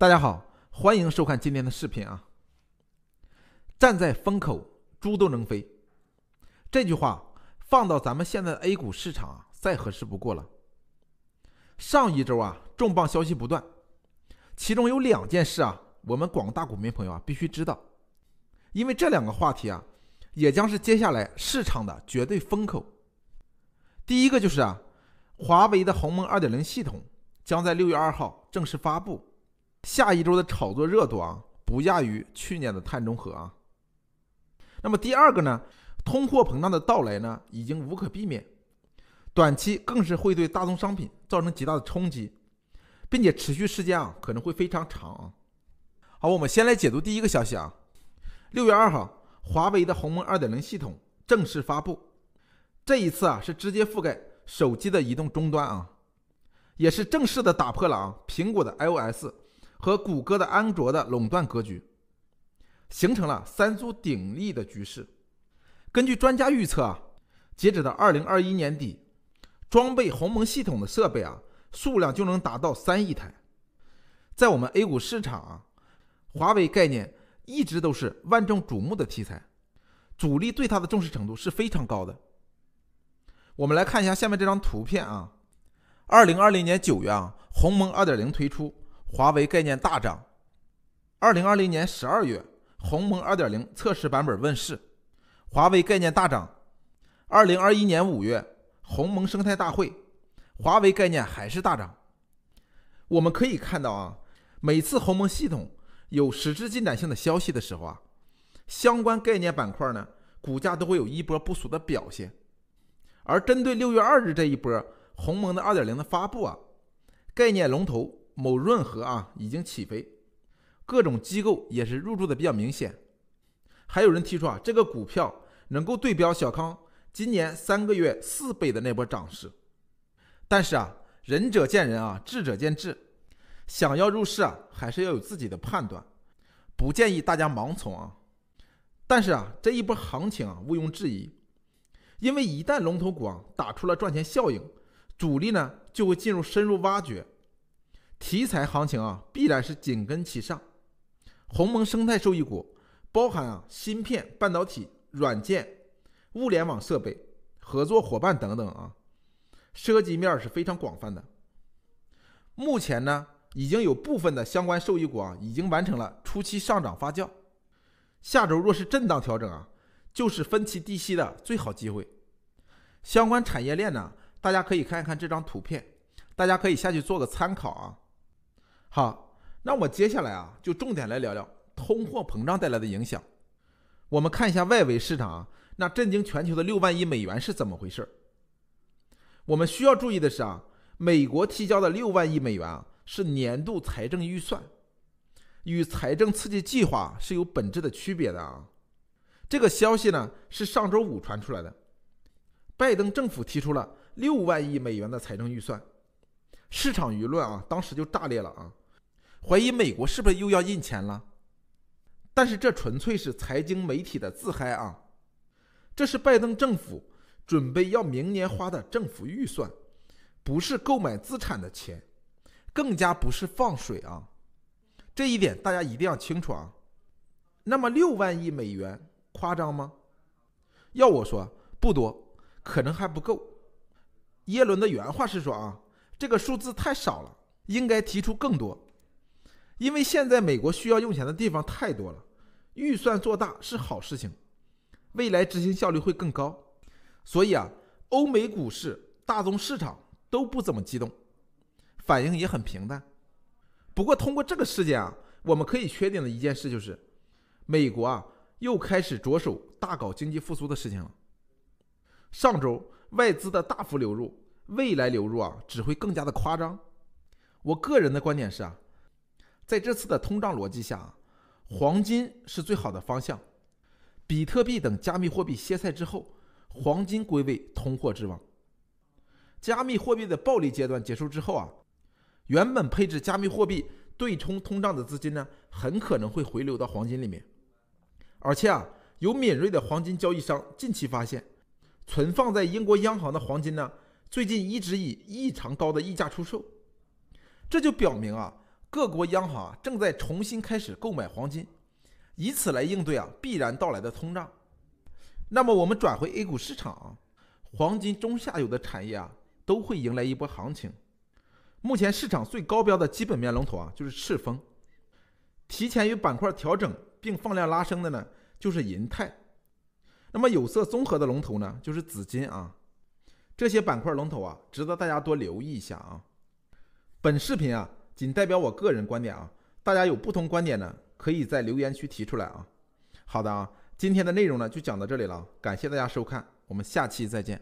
大家好，欢迎收看今天的视频啊！站在风口，猪都能飞，这句话放到咱们现在的 A 股市场再合适不过了。上一周啊，重磅消息不断，其中有两件事啊，我们广大股民朋友啊必须知道，因为这两个话题啊，也将是接下来市场的绝对风口。第一个就是啊，华为的鸿蒙二点零系统将在六月二号正式发布。下一周的炒作热度啊，不亚于去年的碳中和啊。那么第二个呢，通货膨胀的到来呢，已经无可避免，短期更是会对大宗商品造成极大的冲击，并且持续时间啊，可能会非常长。啊。好，我们先来解读第一个消息啊，六月二号，华为的鸿蒙二点零系统正式发布，这一次啊，是直接覆盖手机的移动终端啊，也是正式的打破了啊，苹果的 iOS。和谷歌的安卓的垄断格局，形成了三足鼎立的局势。根据专家预测啊，截止到二零二一年底，装备鸿蒙系统的设备啊数量就能达到三亿台。在我们 A 股市场啊，华为概念一直都是万众瞩目的题材，主力对它的重视程度是非常高的。我们来看一下下面这张图片啊，二零二零年九月啊，鸿蒙二点零推出。华为概念大涨。二零二零年十二月，鸿蒙二点零测试版本问世，华为概念大涨。二零二一年五月，鸿蒙生态大会，华为概念还是大涨。我们可以看到啊，每次鸿蒙系统有实质进展性的消息的时候啊，相关概念板块呢，股价都会有一波不俗的表现。而针对六月二日这一波鸿蒙的二点零的发布啊，概念龙头。某润和啊已经起飞，各种机构也是入驻的比较明显，还有人提出啊这个股票能够对标小康今年三个月四倍的那波涨势，但是啊仁者见仁啊智者见智，想要入市啊还是要有自己的判断，不建议大家盲从啊，但是啊这一波行情啊毋庸置疑，因为一旦龙头股啊打出了赚钱效应，主力呢就会进入深入挖掘。题材行情啊，必然是紧跟其上。鸿蒙生态受益股包含啊，芯片、半导体、软件、物联网设备、合作伙伴等等啊，涉及面是非常广泛的。目前呢，已经有部分的相关受益股啊，已经完成了初期上涨发酵。下周若是震荡调整啊，就是分期低吸的最好机会。相关产业链呢，大家可以看一看这张图片，大家可以下去做个参考啊。好，那我接下来啊，就重点来聊聊通货膨胀带来的影响。我们看一下外围市场啊，那震惊全球的六万亿美元是怎么回事儿？我们需要注意的是啊，美国提交的六万亿美元啊，是年度财政预算，与财政刺激计划是有本质的区别的啊。这个消息呢，是上周五传出来的，拜登政府提出了六万亿美元的财政预算，市场舆论啊，当时就炸裂了啊。怀疑美国是不是又要印钱了？但是这纯粹是财经媒体的自嗨啊！这是拜登政府准备要明年花的政府预算，不是购买资产的钱，更加不是放水啊！这一点大家一定要清楚啊！那么六万亿美元夸张吗？要我说不多，可能还不够。耶伦的原话是说啊，这个数字太少了，应该提出更多。因为现在美国需要用钱的地方太多了，预算做大是好事情，未来执行效率会更高。所以啊，欧美股市、大宗市场都不怎么激动，反应也很平淡。不过通过这个事件啊，我们可以确定的一件事就是，美国啊又开始着手大搞经济复苏的事情了。上周外资的大幅流入，未来流入啊只会更加的夸张。我个人的观点是啊。在这次的通胀逻辑下，黄金是最好的方向。比特币等加密货币歇菜之后，黄金归位，通货之王。加密货币的暴利阶段结束之后啊，原本配置加密货币对冲通胀的资金呢，很可能会回流到黄金里面。而且啊，有敏锐的黄金交易商近期发现，存放在英国央行的黄金呢，最近一直以异常高的溢价出售，这就表明啊。各国央行啊正在重新开始购买黄金，以此来应对啊必然到来的通胀。那么我们转回 A 股市场，黄金中下游的产业啊都会迎来一波行情。目前市场最高标的基本面龙头啊就是赤峰，提前与板块调整并放量拉升的呢就是银泰。那么有色综合的龙头呢就是紫金啊，这些板块龙头啊值得大家多留意一下啊。本视频啊。仅代表我个人观点啊，大家有不同观点呢，可以在留言区提出来啊。好的啊，今天的内容呢就讲到这里了，感谢大家收看，我们下期再见。